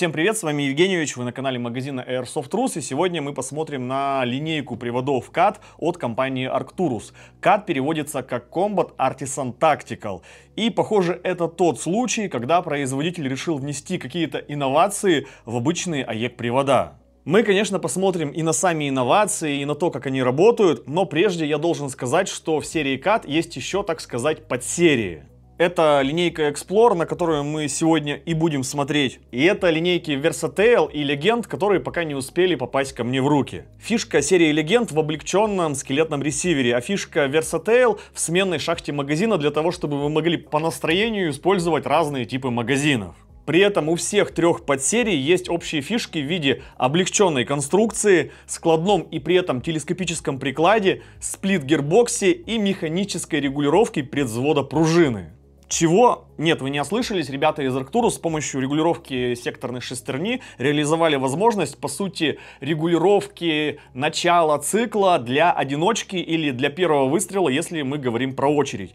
Всем привет, с вами Евгеньевич, вы на канале магазина Airsoft Rus, и сегодня мы посмотрим на линейку приводов CAD от компании Arcturus. CAD переводится как Combat Artisan Tactical, и похоже это тот случай, когда производитель решил внести какие-то инновации в обычные АЕК-привода. Мы, конечно, посмотрим и на сами инновации, и на то, как они работают, но прежде я должен сказать, что в серии CAD есть еще, так сказать, подсерии. Это линейка Explore, на которую мы сегодня и будем смотреть. И это линейки Versatile и Legend, которые пока не успели попасть ко мне в руки. Фишка серии Legend в облегченном скелетном ресивере, а фишка Versatile в сменной шахте магазина для того, чтобы вы могли по настроению использовать разные типы магазинов. При этом у всех трех подсерий есть общие фишки в виде облегченной конструкции, складном и при этом телескопическом прикладе, сплит-гербоксе и механической регулировки предзвода пружины. Чего? Нет, вы не ослышались, ребята из Arcturus с помощью регулировки секторной шестерни реализовали возможность, по сути, регулировки начала цикла для одиночки или для первого выстрела, если мы говорим про очередь.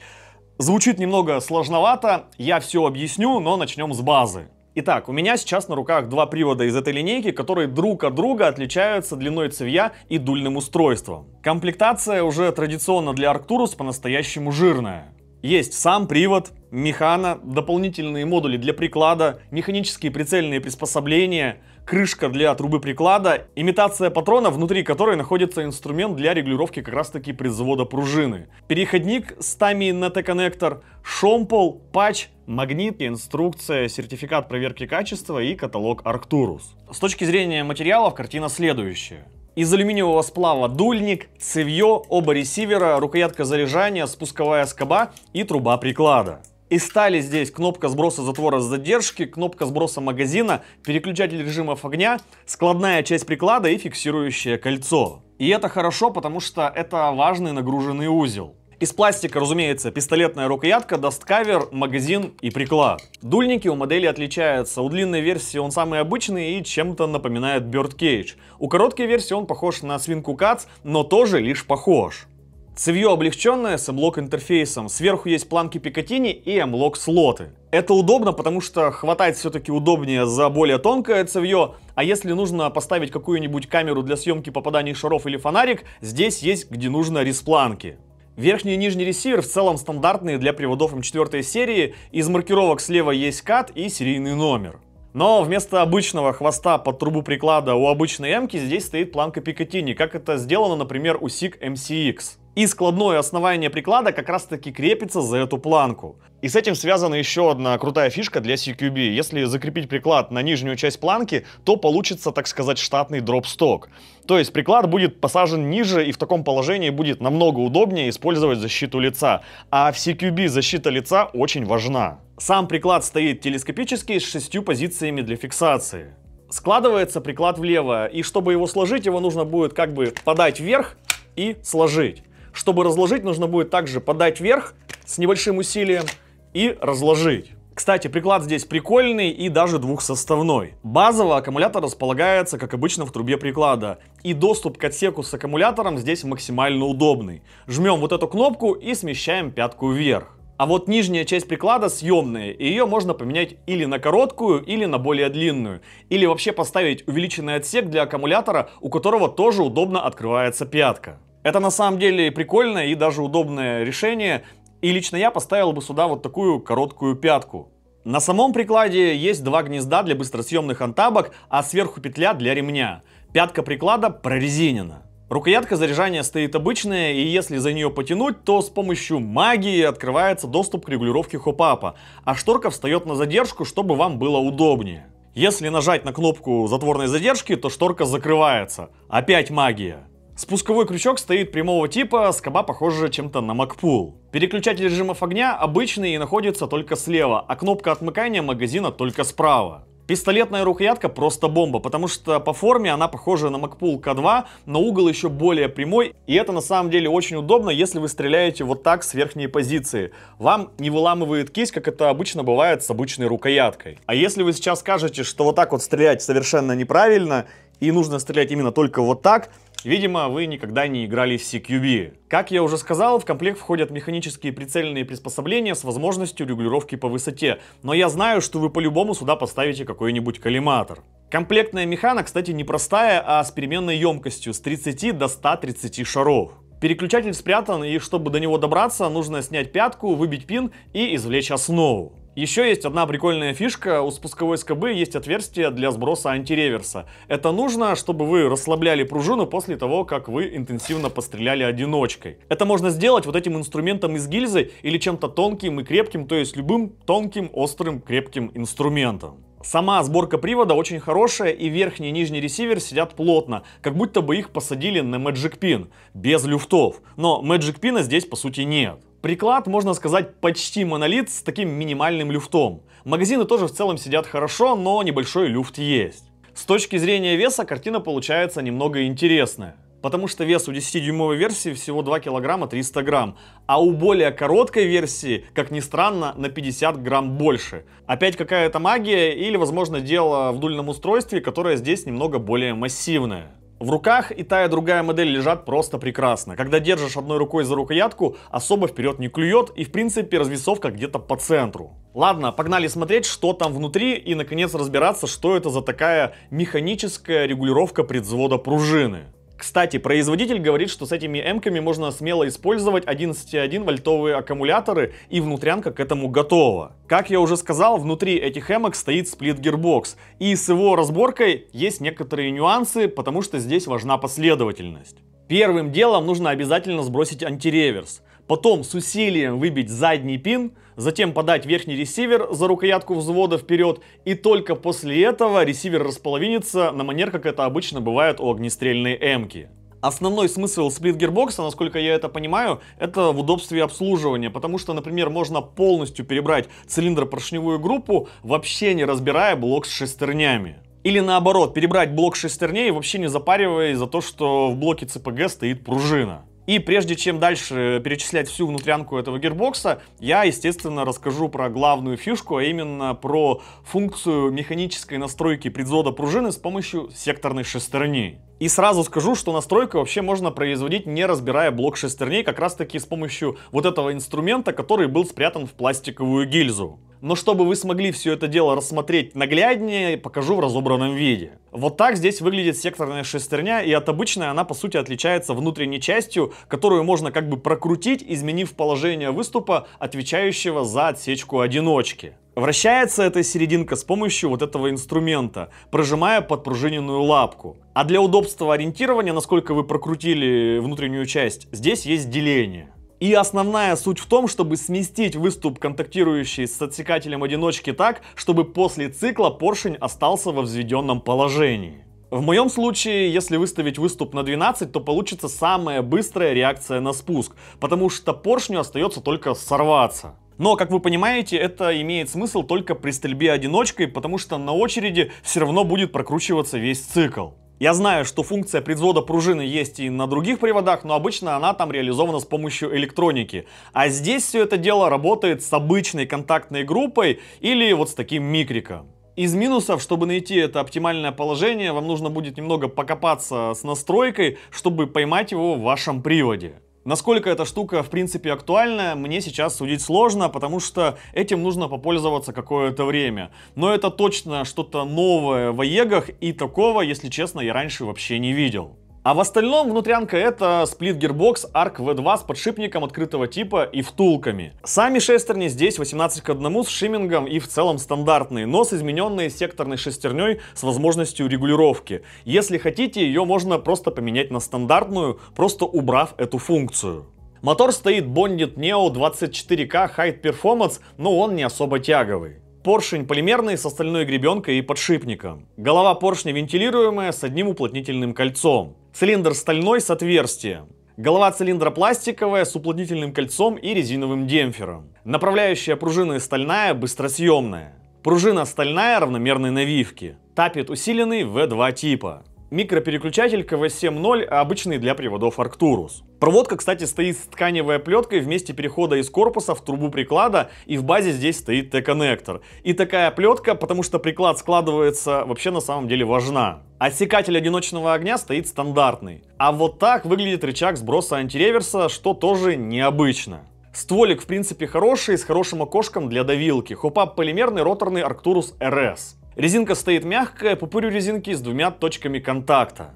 Звучит немного сложновато, я все объясню, но начнем с базы. Итак, у меня сейчас на руках два привода из этой линейки, которые друг от друга отличаются длиной цевья и дульным устройством. Комплектация уже традиционно для Arcturus по-настоящему жирная. Есть сам привод, механа, дополнительные модули для приклада, механические прицельные приспособления, крышка для трубы приклада, имитация патрона, внутри которой находится инструмент для регулировки как раз таки производа пружины, переходник с Tami NT-коннектор, шомпол, патч, магнит, инструкция, сертификат проверки качества и каталог Arcturus. С точки зрения материалов картина следующая из алюминиевого сплава дульник, цевье, оба ресивера, рукоятка заряжания, спусковая скоба и труба приклада. И стали здесь кнопка сброса затвора с задержки, кнопка сброса магазина, переключатель режимов огня, складная часть приклада и фиксирующее кольцо. И это хорошо, потому что это важный нагруженный узел. Из пластика, разумеется, пистолетная рукоятка, дасткавер, магазин и приклад. Дульники у модели отличаются. У длинной версии он самый обычный и чем-то напоминает Bird Cage. У короткой версии он похож на свинку Кац, но тоже лишь похож. Цевье облегченное с блок интерфейсом. Сверху есть планки Пикатини и M-Lock слоты. Это удобно, потому что хватать все-таки удобнее за более тонкое цевье, а если нужно поставить какую-нибудь камеру для съемки попаданий шаров или фонарик, здесь есть где нужно планки. Верхний и нижний ресивер в целом стандартные для приводов М4 серии, из маркировок слева есть кат и серийный номер. Но вместо обычного хвоста под трубу приклада у обычной М здесь стоит планка Пикатини, как это сделано, например, у SIG MCX. И складное основание приклада как раз таки крепится за эту планку. И с этим связана еще одна крутая фишка для CQB. Если закрепить приклад на нижнюю часть планки, то получится, так сказать, штатный дроп-сток. То есть приклад будет посажен ниже и в таком положении будет намного удобнее использовать защиту лица. А в CQB защита лица очень важна. Сам приклад стоит телескопически с шестью позициями для фиксации. Складывается приклад влево, и чтобы его сложить, его нужно будет как бы подать вверх и сложить. Чтобы разложить, нужно будет также подать вверх с небольшим усилием и разложить. Кстати, приклад здесь прикольный и даже двухсоставной. Базово аккумулятор располагается, как обычно, в трубе приклада. И доступ к отсеку с аккумулятором здесь максимально удобный. Жмем вот эту кнопку и смещаем пятку вверх. А вот нижняя часть приклада съемная, и ее можно поменять или на короткую, или на более длинную. Или вообще поставить увеличенный отсек для аккумулятора, у которого тоже удобно открывается пятка. Это на самом деле прикольное и даже удобное решение, и лично я поставил бы сюда вот такую короткую пятку. На самом прикладе есть два гнезда для быстросъемных антабок, а сверху петля для ремня. Пятка приклада прорезинена. Рукоятка заряжания стоит обычная, и если за нее потянуть, то с помощью магии открывается доступ к регулировке хопапа, а шторка встает на задержку, чтобы вам было удобнее. Если нажать на кнопку затворной задержки, то шторка закрывается. Опять магия. Спусковой крючок стоит прямого типа, а скоба похожа чем-то на Макпул. Переключатель режимов огня обычный и находится только слева, а кнопка отмыкания магазина только справа. Пистолетная рукоятка просто бомба, потому что по форме она похожа на Макпул К2, но угол еще более прямой, и это на самом деле очень удобно, если вы стреляете вот так с верхней позиции. Вам не выламывает кисть, как это обычно бывает с обычной рукояткой. А если вы сейчас скажете, что вот так вот стрелять совершенно неправильно, и нужно стрелять именно только вот так, Видимо, вы никогда не играли в CQB. Как я уже сказал, в комплект входят механические прицельные приспособления с возможностью регулировки по высоте, но я знаю, что вы по-любому сюда поставите какой-нибудь коллиматор. Комплектная механа, кстати, не простая, а с переменной емкостью с 30 до 130 шаров. Переключатель спрятан, и чтобы до него добраться, нужно снять пятку, выбить пин и извлечь основу. Еще есть одна прикольная фишка, у спусковой скобы есть отверстие для сброса антиреверса. Это нужно, чтобы вы расслабляли пружину после того, как вы интенсивно постреляли одиночкой. Это можно сделать вот этим инструментом из гильзы или чем-то тонким и крепким, то есть любым тонким, острым, крепким инструментом. Сама сборка привода очень хорошая и верхний и нижний ресивер сидят плотно, как будто бы их посадили на Magic Pin, без люфтов. Но Magic Pin здесь по сути нет. Приклад, можно сказать, почти монолит с таким минимальным люфтом. Магазины тоже в целом сидят хорошо, но небольшой люфт есть. С точки зрения веса картина получается немного интересная. Потому что вес у 10-дюймовой версии всего 2 килограмма 300 грамм, а у более короткой версии, как ни странно, на 50 грамм больше. Опять какая-то магия или, возможно, дело в дульном устройстве, которое здесь немного более массивное. В руках и та, и другая модель лежат просто прекрасно. Когда держишь одной рукой за рукоятку, особо вперед не клюет и в принципе развесовка где-то по центру. Ладно, погнали смотреть, что там внутри и наконец разбираться, что это за такая механическая регулировка предзвода пружины. Кстати, производитель говорит, что с этими М-ками можно смело использовать 11,1 вольтовые аккумуляторы, и внутрянка к этому готова. Как я уже сказал, внутри этих эмок стоит сплит-гирбокс, и с его разборкой есть некоторые нюансы, потому что здесь важна последовательность. Первым делом нужно обязательно сбросить антиреверс, потом с усилием выбить задний пин, затем подать верхний ресивер за рукоятку взвода вперед, и только после этого ресивер располовинится на манер, как это обычно бывает у огнестрельной эмки. Основной смысл сплит-гирбокса, насколько я это понимаю, это в удобстве обслуживания, потому что, например, можно полностью перебрать цилиндропоршневую группу, вообще не разбирая блок с шестернями. Или наоборот, перебрать блок шестерней, вообще не запариваясь за то, что в блоке ЦПГ стоит пружина. И прежде чем дальше перечислять всю внутрянку этого гирбокса, я, естественно, расскажу про главную фишку, а именно про функцию механической настройки предзода пружины с помощью секторной шестерни. И сразу скажу, что настройку вообще можно производить, не разбирая блок шестерней, как раз таки с помощью вот этого инструмента, который был спрятан в пластиковую гильзу. Но чтобы вы смогли все это дело рассмотреть нагляднее, покажу в разобранном виде. Вот так здесь выглядит секторная шестерня, и от обычной она по сути отличается внутренней частью, которую можно как бы прокрутить, изменив положение выступа, отвечающего за отсечку одиночки. Вращается эта серединка с помощью вот этого инструмента, прожимая подпружиненную лапку. А для удобства ориентирования, насколько вы прокрутили внутреннюю часть, здесь есть деление. И основная суть в том, чтобы сместить выступ, контактирующий с отсекателем одиночки так, чтобы после цикла поршень остался во взведенном положении. В моем случае, если выставить выступ на 12, то получится самая быстрая реакция на спуск, потому что поршню остается только сорваться. Но, как вы понимаете, это имеет смысл только при стрельбе одиночкой, потому что на очереди все равно будет прокручиваться весь цикл. Я знаю, что функция предвзвода пружины есть и на других приводах, но обычно она там реализована с помощью электроники. А здесь все это дело работает с обычной контактной группой или вот с таким микриком. Из минусов, чтобы найти это оптимальное положение, вам нужно будет немного покопаться с настройкой, чтобы поймать его в вашем приводе. Насколько эта штука, в принципе, актуальна, мне сейчас судить сложно, потому что этим нужно попользоваться какое-то время. Но это точно что-то новое в Егах, и такого, если честно, я раньше вообще не видел. А в остальном внутрянка это сплит гирбокс ARC V2 с подшипником открытого типа и втулками. Сами шестерни здесь 18 к 1 с шиммингом и в целом стандартные, но с измененной секторной шестерней с возможностью регулировки. Если хотите, ее можно просто поменять на стандартную, просто убрав эту функцию. Мотор стоит Bonded Neo 24K High Performance, но он не особо тяговый. Поршень полимерный с остальной гребенкой и подшипником. Голова поршня вентилируемая с одним уплотнительным кольцом. Цилиндр стальной с отверстием. Голова цилиндра пластиковая с уплотнительным кольцом и резиновым демпфером. Направляющая пружина стальная, быстросъемная. Пружина стальная равномерной навивки. Тапет усиленный в 2 типа. Микропереключатель КВ-7.0, обычный для приводов Arcturus. Проводка, кстати, стоит с тканевой плеткой вместе перехода из корпуса в трубу приклада, и в базе здесь стоит Т-коннектор. И такая плетка, потому что приклад складывается, вообще на самом деле важна. Отсекатель одиночного огня стоит стандартный. А вот так выглядит рычаг сброса антиреверса, что тоже необычно. Стволик, в принципе, хороший, с хорошим окошком для давилки. Хопап полимерный роторный Arcturus RS. Резинка стоит мягкая, по резинки с двумя точками контакта.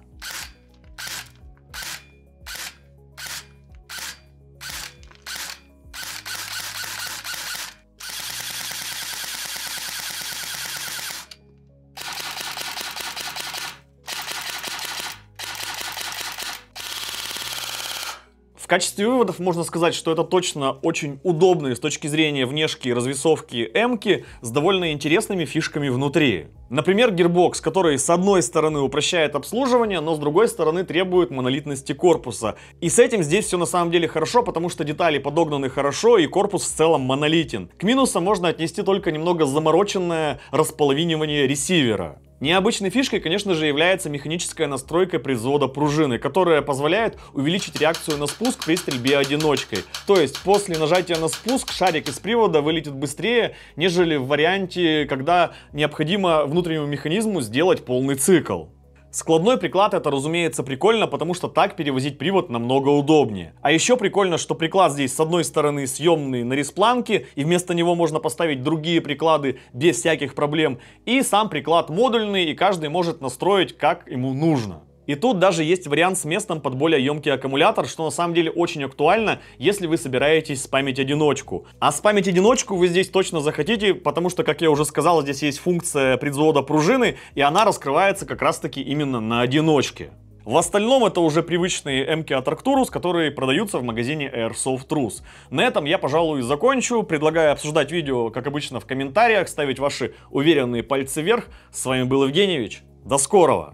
качестве выводов можно сказать, что это точно очень удобные с точки зрения внешки и развесовки эмки с довольно интересными фишками внутри. Например, гирбокс, который с одной стороны упрощает обслуживание, но с другой стороны требует монолитности корпуса. И с этим здесь все на самом деле хорошо, потому что детали подогнаны хорошо и корпус в целом монолитен. К минусам можно отнести только немного замороченное располовинивание ресивера. Необычной фишкой, конечно же, является механическая настройка призвода пружины, которая позволяет увеличить реакцию на спуск при стрельбе одиночкой. То есть после нажатия на спуск шарик из привода вылетит быстрее, нежели в варианте, когда необходимо внутреннему механизму сделать полный цикл. Складной приклад это, разумеется, прикольно, потому что так перевозить привод намного удобнее. А еще прикольно, что приклад здесь с одной стороны съемный на респланке, и вместо него можно поставить другие приклады без всяких проблем, и сам приклад модульный, и каждый может настроить как ему нужно. И тут даже есть вариант с местом под более емкий аккумулятор, что на самом деле очень актуально, если вы собираетесь спамить одиночку. А спамить одиночку вы здесь точно захотите, потому что, как я уже сказал, здесь есть функция предзвода пружины, и она раскрывается как раз таки именно на одиночке. В остальном это уже привычные МК от Arcturus, которые продаются в магазине Airsoft Rus. На этом я, пожалуй, закончу. Предлагаю обсуждать видео, как обычно, в комментариях, ставить ваши уверенные пальцы вверх. С вами был Евгеньевич. До скорого!